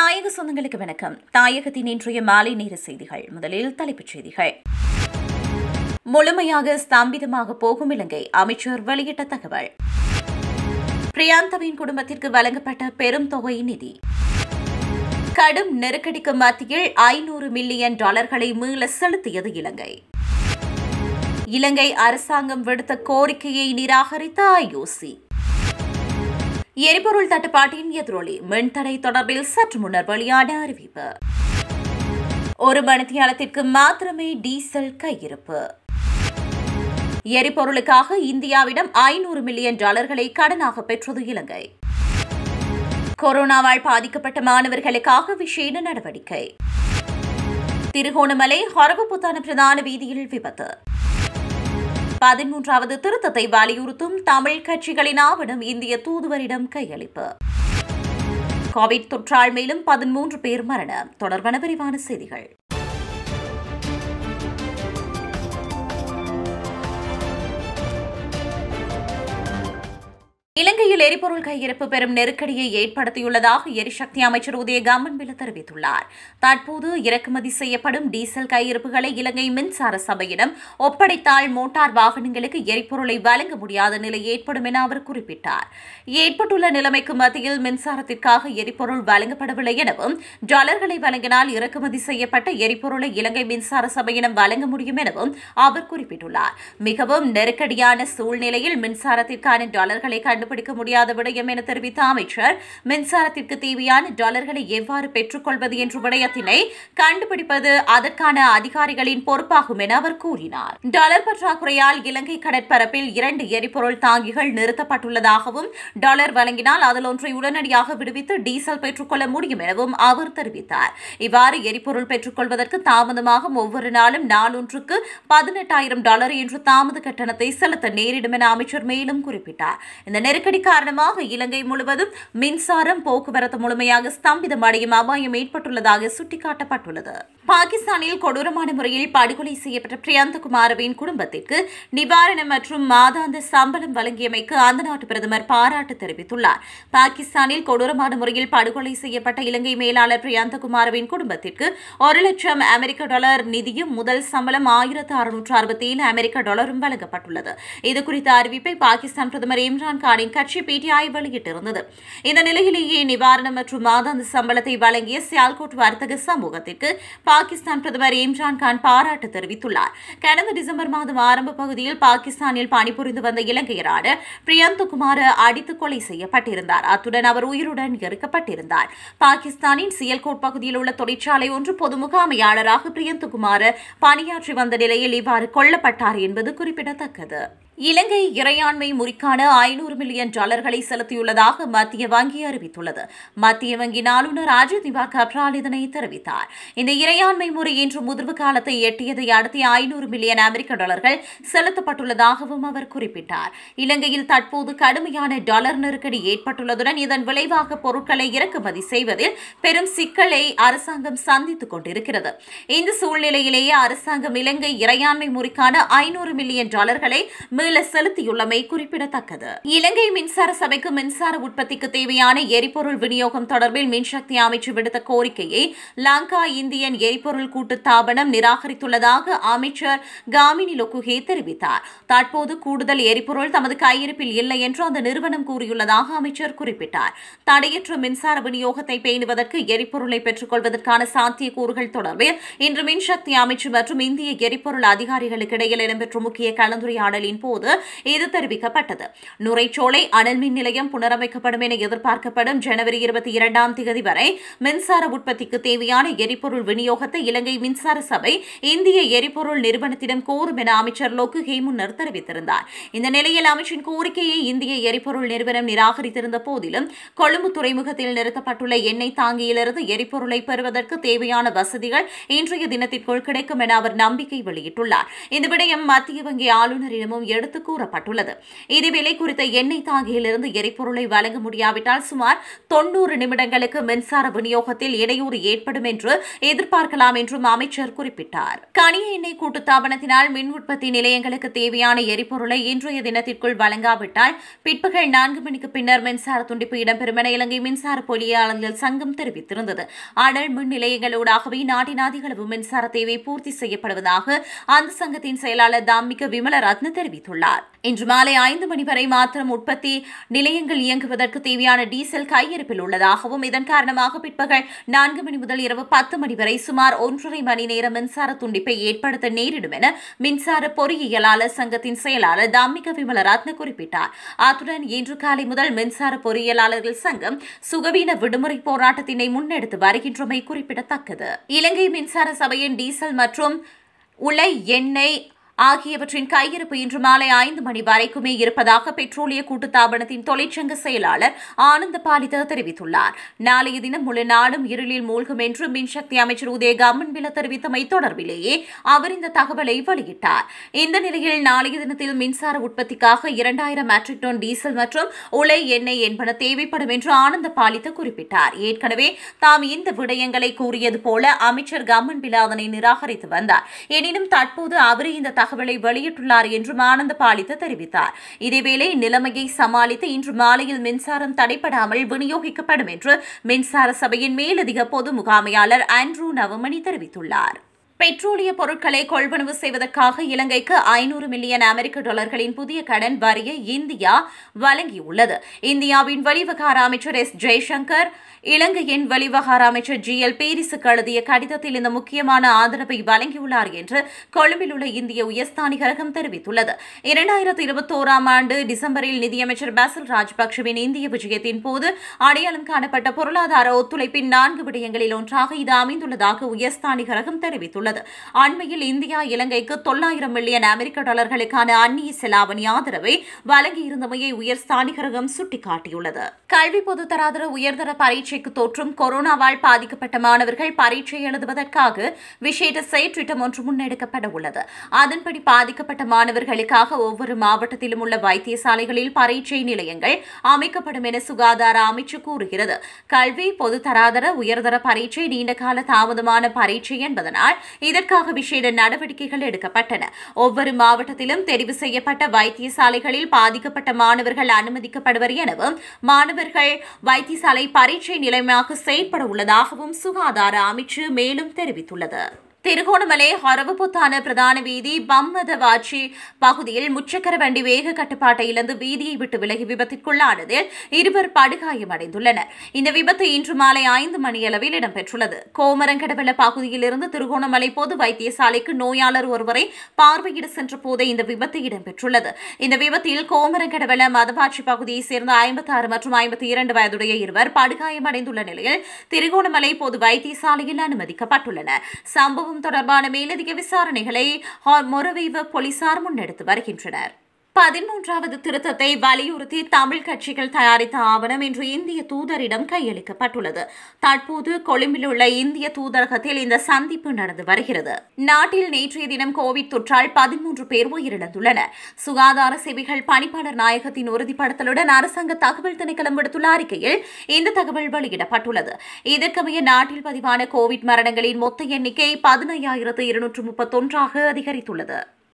தாயக சொந்தங்களுக்கு வணக்கம் தாயகத்தின் இன்றைய மாலை நேர செய்திகள் முதலில் தலைப்புச் செய்திகள் முழுமையாக ஸ்தாம்பிதமாக போகும் இலங்கை அமைச்சர் வெளியிட்ட தகவல் பிரியாந்தவின் குடும்பத்திற்கு வழங்கப்பட்ட பெரும் தொகை நிதி கடும் நெருக்கடிக்கு மத்தியில் ஐநூறு மில்லியன் டாலர்களை மீள செலுத்தியது இலங்கை இலங்கை அரசாங்கம் விடுத்த கோரிக்கையை நிராகரித்த ஐஓசி எரிபொருள் தட்டுப்பாட்டின் எதிரொலி மின்தடை தொடர்பில் சற்று முன்னர் வெளியான அறிவிப்பு ஒரு மணித்தியாலத்திற்கு மாத்திரமே டீசல் கையிருப்பு எரிபொருளுக்காக இந்தியாவிடம் ஐநூறு மில்லியன் டாலர்களை கடனாக பெற்றது இலங்கை கொரோனாவால் பாதிக்கப்பட்ட மாணவர்களுக்காக விசேட நடவடிக்கை திருகோணமலை ஹரவபுத்தான பிரதான வீதியில் விபத்து பதிமூன்றாவது திருத்தத்தை வலியுறுத்தும் தமிழ் கட்சிகளின் ஆவணம் இந்திய தூதுவரிடம் கையளிப்பு கோவிட் தொற்றால் மேலும் பதிமூன்று பேர் மரணம் தொடர்பான விரிவான செய்திகள் இலங்கையில் எரிபொருள் கையிருப்பு பெரும் நெருக்கடியை ஏற்படுத்தியுள்ளதாக எரிசக்தி அமைச்சர் உதய கம்பன்பில தெரிவித்துள்ளார் தற்போது இறக்குமதி செய்யப்படும் டீசல் கையிருப்புகளை இலங்கை மின்சார சபையிடம் ஒப்படைத்தால் மோட்டார் வாகனங்களுக்கு எரிபொருளை வழங்க முடியாத நிலை ஏற்படும் என அவர் குறிப்பிட்டார் ஏற்பட்டுள்ள நிலைமைக்கு மத்தியில் மின்சாரத்திற்காக எரிபொருள் வழங்கப்படவில்லை எனவும் டாலர்களை வழங்கினால் இறக்குமதி செய்யப்பட்ட எரிபொருளை இலங்கை மின்சார சபையிடம் வழங்க முடியும் எனவும் அவர் குறிப்பிட்டுள்ளார் மிகவும் நெருக்கடியான சூழ்நிலையில் மின்சாரத்திற்கான டாலர்களை கண்டுபிடிக்க முடியாத விடயம் என தெரிவித்த அமைச்சர் மின்சாரத்திற்கு தேவையான டாலர்களை எவ்வாறு பெற்றுக் கொள்வது என்ற விடயத்தினை கண்டுபிடிப்பது அதற்கான அதிகாரிகளின் பொறுப்பாகும் என அவர் கூறினார் டாலர் பற்றாக்குறையால் இலங்கை கடற்பரப்பில் இரண்டு எரிபொருள் தாங்கிகள் நிறுத்தப்பட்டுள்ளதாகவும் டாலர் வழங்கினால் அதில் ஒன்றை உடனடியாக விடுவித்து டீசல் பெற்றுக் கொள்ள முடியும் எனவும் அவர் தெரிவித்தார் இவ்வாறு எரிபொருள் பெற்றுக் கொள்வதற்கு தாமதமாகும் ஒவ்வொரு நாளும் நாளொன்றுக்கு பதினெட்டாயிரம் டாலர் என்று தாமத கட்டணத்தை செலுத்த நேரிடும் என அமைச்சர் மேலும் குறிப்பிட்டார் இந்த நெருக்கடி காரணமாக இலங்கை முழுவதும் மின்சாரம் போக்குவரத்து முழுமையாக ஸ்தம்பிதம் அடையும் அபாயம் ஏற்பட்டுள்ளதாக சுட்டிக்காட்டப்பட்டுள்ளது பாகிஸ்தானில் கொடூரமான முறையில் படுகொலை செய்யப்பட்ட பிரியாந்த குமாரவின் குடும்பத்திற்கு நிவாரணம் மற்றும் மாதாந்த சம்பளம் வழங்கியமைக்கு அந்த நாட்டு பிரதமர் பாராட்டு தெரிவித்துள்ளார் பாகிஸ்தானில் கொடூரமான முறையில் படுகொலை செய்யப்பட்ட இலங்கை மேலாளர் பிரியாந்த குமாரவின் குடும்பத்திற்கு ஒரு லட்சம் அமெரிக்க டாலர் நிதியும் முதல் சம்பளம் ஆயிரத்து அறுநூற்று அறுபத்தி ஏழு அமெரிக்க டாலரும் வழங்கப்பட்டுள்ளது இதுகுறித்த அறிவிப்பை பாகிஸ்தான் பிரதமர் இம்ரான் கான் ஸ்டாலின் கட்சி பிடிஐ வெளியிட்டிருந்தது இந்த நிலையிலேயே நிவாரணம் மற்றும் மாதாந்த சம்பளத்தை வழங்கிய சியால்கோட் வர்த்தக சமூகத்திற்கு பாகிஸ்தான் பிரதமர் இம்ரான் கான் பாராட்டு தெரிவித்துள்ளார் கடந்த டிசம்பர் மாதம் ஆரம்ப பகுதியில் பாகிஸ்தானில் பணிபுரிந்து வந்த இலங்கையரான குமார் அடித்து கொலை செய்யப்பட்டிருந்தார் அத்துடன் அவர் உயிருடன் எரிக்கப்பட்டிருந்தார் பாகிஸ்தானின் சியல்கோட் பகுதியில் உள்ள தொழிற்சாலை ஒன்று பொது முகாமையாளராக குமார் பணியாற்றி வந்த நிலையில் இவ்வாறு கொல்லப்பட்டார் என்பது குறிப்பிடத்தக்கது இலங்கை இறையாண்மை முறிக்கான ஐநூறு மில்லியன் டாலர்களை செலுத்தியுள்ளதாக மத்திய வங்கி அறிவித்துள்ளது மத்திய வங்கி ஆளுநர் அஜித் திவா கப்ரால் இதனை தெரிவித்தார் இந்த இறையாண்மை முறை இன்று முதிர்வு காலத்தை எட்டியதை அடுத்து ஐநூறு மில்லியன் அமெரிக்க டாலர்கள் செலுத்தப்பட்டுள்ளதாகவும் அவர் குறிப்பிட்டார் இலங்கையில் தற்போது கடுமையான டாலர் நெருக்கடி ஏற்பட்டுள்ளதுடன் இதன் விளைவாக பொருட்களை இறக்குமதி செய்வதில் பெரும் சிக்கலை அரசாங்கம் சந்தித்துக் கொண்டிருக்கிறது இந்த சூழ்நிலையிலேயே அரசாங்கம் இலங்கை இறையாண்மை முறைக்கான ஐநூறு மில்லியன் டாலர்களை துறையில செலுத்தியுள்ளமை குறிப்பிடத்தக்கது இலங்கை மின்சார சபைக்கு மின்சார உற்பத்திக்கு தேவையான எரிபொருள் விநியோகம் தொடர்பில் மின்சக்தி அமைச்சு விடுத்த கோரிக்கையை லங்கா இந்தியன் எரிபொருள் கூட்டு தாபனம் நிராகரித்துள்ளதாக அமைச்சர் காமினி லொக்குகே தெரிவித்தார் தற்போது கூடுதல் எரிபொருள் தமது கையிருப்பில் இல்லை என்று அந்த நிறுவனம் கூறியுள்ளதாக அமைச்சர் குறிப்பிட்டார் தடையற்ற மின்சார விநியோகத்தை பேணுவதற்கு எரிபொருளை பெற்றுக்கொள்வதற்கான சாத்தியக்கூறுகள் தொடர்பில் இன்று மின்சக்தி அமைச்சு மற்றும் இந்திய எரிபொருள் அதிகாரிகளுக்கு இடையில் இடம்பெற்ற முக்கிய கலந்துரையாடலின் போது போது இது தெரிவிக்கப்பட்டது நுரைச்சோலை அனல் மின் நிலையம் புனரமைக்கப்படும் என எதிர்பார்க்கப்படும் ஜனவரி இருபத்தி இரண்டாம் தேதி வரை மின்சார உற்பத்திக்கு தேவையான எரிபொருள் விநியோகத்தை இலங்கை மின்சார சபை இந்திய எரிபொருள் நிறுவனத்திடம் கோரும் என அமைச்சர் லோக்கு ஹேமுன்னர் தெரிவித்திருந்தார் இந்த நிலையில் அமைச்சின் கோரிக்கையை இந்திய எரிபொருள் நிறுவனம் நிராகரித்திருந்த போதிலும் கொழும்பு துறைமுகத்தில் நிறுத்தப்பட்டுள்ள எண்ணெய் தாங்கியிலிருந்து எரிபொருளை பெறுவதற்கு தேவையான வசதிகள் இன்றைய தினத்திற்குள் கிடைக்கும் என அவர் நம்பிக்கை வெளியிட்டுள்ளார் இந்த விடயம் மத்திய வங்கி ஆளுநரிடமும் எடுத்து கருத்து கூறப்பட்டுள்ளது இதேவேளை குறித்த எண்ணெய் தாங்கியிலிருந்து எரிபொருளை வழங்க முடியாவிட்டால் சுமார் தொன்னூறு நிமிடங்களுக்கு மின்சார விநியோகத்தில் இடையூறு ஏற்படும் என்று எதிர்பார்க்கலாம் என்றும் அமைச்சர் குறிப்பிட்டார் கனிய எண்ணெய் கூட்டுத்தாபனத்தினால் மின் உற்பத்தி நிலையங்களுக்கு தேவையான எரிபொருளை இன்றைய தினத்திற்குள் வழங்காவிட்டால் பிற்பகல் நான்கு மணிக்கு பின்னர் மின்சார துண்டிப்பு இடம்பெறும் என இலங்கை மின்சார பொறியாளர்கள் சங்கம் தெரிவித்திருந்தது அடல் மின் நிலையங்களோடாகவே நாட்டின் அதிகளவு மின்சார தேவை பூர்த்தி செய்யப்படுவதாக அந்த சங்கத்தின் செயலாளர் தாமிக விமல ரத்ன தெரிவித்துள்ளார் தெரிவித்துள்ளார் இன்று மாலை ஐந்து மணி வரை மாத்திரம் உற்பத்தி நிலையங்கள் இயங்குவதற்கு தேவையான டீசல் கையிருப்பில் உள்ளதாகவும் இதன் காரணமாக பிற்பகல் நான்கு மணி முதல் இரவு பத்து மணி வரை சுமார் ஒன்றரை மணி நேரம் மின்சார துண்டிப்பை ஏற்படுத்த நேரிடும் என மின்சார பொறியியலாளர் சங்கத்தின் செயலாளர் தாமிக விமலரத்ன குறிப்பிட்டார் அத்துடன் இன்று காலை முதல் மின்சார பொறியியலாளர்கள் சங்கம் சுகவீன விடுமுறை போராட்டத்தினை முன்னெடுத்து வருகின்றமை குறிப்பிடத்தக்கது இலங்கை மின்சார சபையின் டீசல் மற்றும் உலை எண்ணெய் ஆகியவற்றின் கையிருப்பு இன்று மாலை ஐந்து மணி வரைக்குமே இருப்பதாக பெட்ரோலிய கூட்டுத்தாபனத்தின் தொழிற்சங்க செயலாளர் ஆனந்த பாலித தெரிவித்துள்ளார் நாளைய தினம் முழு நாடும் இருளில் மூழ்கும் என்று மின்சக்தி அமைச்சர் உதய கம்மன்பில தெரிவித்தமை தொடர்பிலேயே அவர் இந்த தகவலை வெளியிட்டார் இந்த நிலையில் நாளைய தினத்தில் மின்சார உற்பத்திக்காக இரண்டாயிரம் மெட்ரிக் டன் டீசல் மற்றும் உலை எண்ணெய் என்பன தேவைப்படும் என்று ஆனந்த பாலித குறிப்பிட்டார் ஏற்கனவே தாம் இந்த விடயங்களை கூறியது போல அமைச்சர் கம்மன் பிலாதனை நிராகரித்து வந்தார் எனினும் தற்போது அவரே இந்த தகவல் தகவலை வெளியிட்டுள்ளார் என்றும் ஆனந்த பாலித்த தெரிவித்தார் இதேவேளை நிலைமையை சமாளித்து இன்று மாலையில் மின்சாரம் தடைப்படாமல் விநியோகிக்கப்படும் என்று மின்சார சபையின் மேலதிக பொது முகாமையாளர் ஆண்ட்ரூ நவமணி தெரிவித்துள்ளார் பெட்ரோலிய பொருட்களை கொள்வனவு செய்வதற்காக இலங்கைக்கு ஐநூறு மில்லியன் அமெரிக்க டாலர்களின் புதிய கடன் வரியை இந்தியா வழங்கியுள்ளது இந்தியாவின் வெளிவகார அமைச்சர் எஸ் ஜெய்சங்கர் இலங்கையின் வெளிவகார அமைச்சர் ஜி எல் பேரிசுக்கு எழுதிய கடிதத்தில் இந்த முக்கியமான ஆதரவை வழங்கியுள்ளார் என்று கொழும்பில் உள்ள இந்திய உயர்ஸ்தானிகரகம் தெரிவித்துள்ளது இரண்டாயிரத்தி இருபத்தோராம் ஆண்டு டிசம்பரில் நிதியமைச்சர் பாசில் ராஜபக்ஷவின் இந்திய விஜயத்தின் போது அடையாளம் காணப்பட்ட பொருளாதார ஒத்துழைப்பின் நான்கு விடயங்களில் ஒன்றாக இது அமைந்துள்ளதாக உயர்ஸ்தானிகரகம் தெரிவித்துள்ளது தெரிவித்துள்ளது அண்மையில் இந்தியா இலங்கைக்கு தொள்ளாயிரம் மில்லியன் அமெரிக்க டாலர்களுக்கான அந்நிய செலாவணி ஆதரவை வழங்கியிருந்தமையை உயர் ஸ்தானிகரகம் சுட்டிக்காட்டியுள்ளது கல்வி பொதுத்தராதர உயர்தர பரீட்சைக்கு தோற்றும் கொரோனாவால் பாதிக்கப்பட்ட மாணவர்கள் பரீட்சை எழுதுவதற்காக விசேட செயற்றிட்டம் ஒன்று முன்னெடுக்கப்பட உள்ளது அதன்படி பாதிக்கப்பட்ட மாணவர்களுக்காக ஒவ்வொரு மாவட்டத்திலும் உள்ள வைத்தியசாலைகளில் பரீட்சை நிலையங்கள் அமைக்கப்படும் என சுகாதார அமைச்சு கூறுகிறது கல்வி பொதுத்தராதர உயர்தர பரீட்சை நீண்டகால தாமதமான பரீட்சை என்பதனால் இதற்காக விசேட நடவடிக்கைகள் எடுக்கப்பட்டன ஒவ்வொரு மாவட்டத்திலும் தெரிவு செய்யப்பட்ட வைத்தியசாலைகளில் பாதிக்கப்பட்ட மாணவர்கள் அனுமதிக்கப்படுவர் எனவும் மாணவர்கள் வைத்தியசாலை பரீட்சை நிலையமாக செயல்பட உள்ளதாகவும் சுகாதார அமைச்சு மேலும் தெரிவித்துள்ளது திருகோணமலை ஹரவுபுத்தான பிரதான வீதி பம்மதவாச்சி பகுதியில் முச்சக்கர வண்டி வேக கட்டுப்பாட்டை இழந்து வீதியை விட்டு விலகி விபத்திற்குள்ளானதில் இருவர் படுகாயமடைந்துள்ளனர் இந்த விபத்து இன்று மாலை ஐந்து மணியளவில் இடம்பெற்றுள்ளது கோமரங்கடவெள பகுதியிலிருந்து திருகோணமலை பொது வைத்தியசாலைக்கு நோயாளர் ஒருவரை பார்வையிட சென்ற போதே இந்த விபத்து இடம்பெற்றுள்ளது இந்த விபத்தில் கோமரங்கடவெள மதவாச்சி பகுதியைச் சேர்ந்த ஐம்பத்தி ஆறு மற்றும் ஐம்பத்தி இரண்டு வயதுடைய இருவர் படுகாயமடைந்துள்ள நிலையில் திருகோணமலை பொது வைத்தியசாலையில் அனுமதிக்கப்பட்டுள்ளனர் சம்பவம் சம்பவம் தொடர்பான மேலதிக விசாரணைகளை ஹார்மொரவேவ போலீசார் முன்னெடுத்து வருகின்றனர் பதிமூன்றாவது திருத்தத்தை வலியுறுத்தி தமிழ் கட்சிகள் தயாரித்த ஆவணம் இன்று இந்திய தூதரிடம் கையளிக்கப்பட்டுள்ளது தற்போது கொழும்பில் உள்ள இந்திய தூதரகத்தில் இந்த சந்திப்பு நடந்து வருகிறது நாட்டில் நேற்றைய தினம் கோவிட் தொற்றால் பதிமூன்று பேர் உயிரிழந்துள்ளனர் சுகாதார சேவைகள் பணிப்பாளர் நாயகத்தின் உறுதிப்படுத்தலுடன் அரசாங்க தகவல் திணைக்களம் விடுத்துள்ள அறிக்கையில் இந்த தகவல் வெளியிடப்பட்டுள்ளது இதற்கமைய நாட்டில் பதிவான கோவிட் மரணங்களின் மொத்த எண்ணிக்கை பதினையாயிரத்து இருநூற்று முப்பத்தொன்றாக அதிகரித்துள்ளது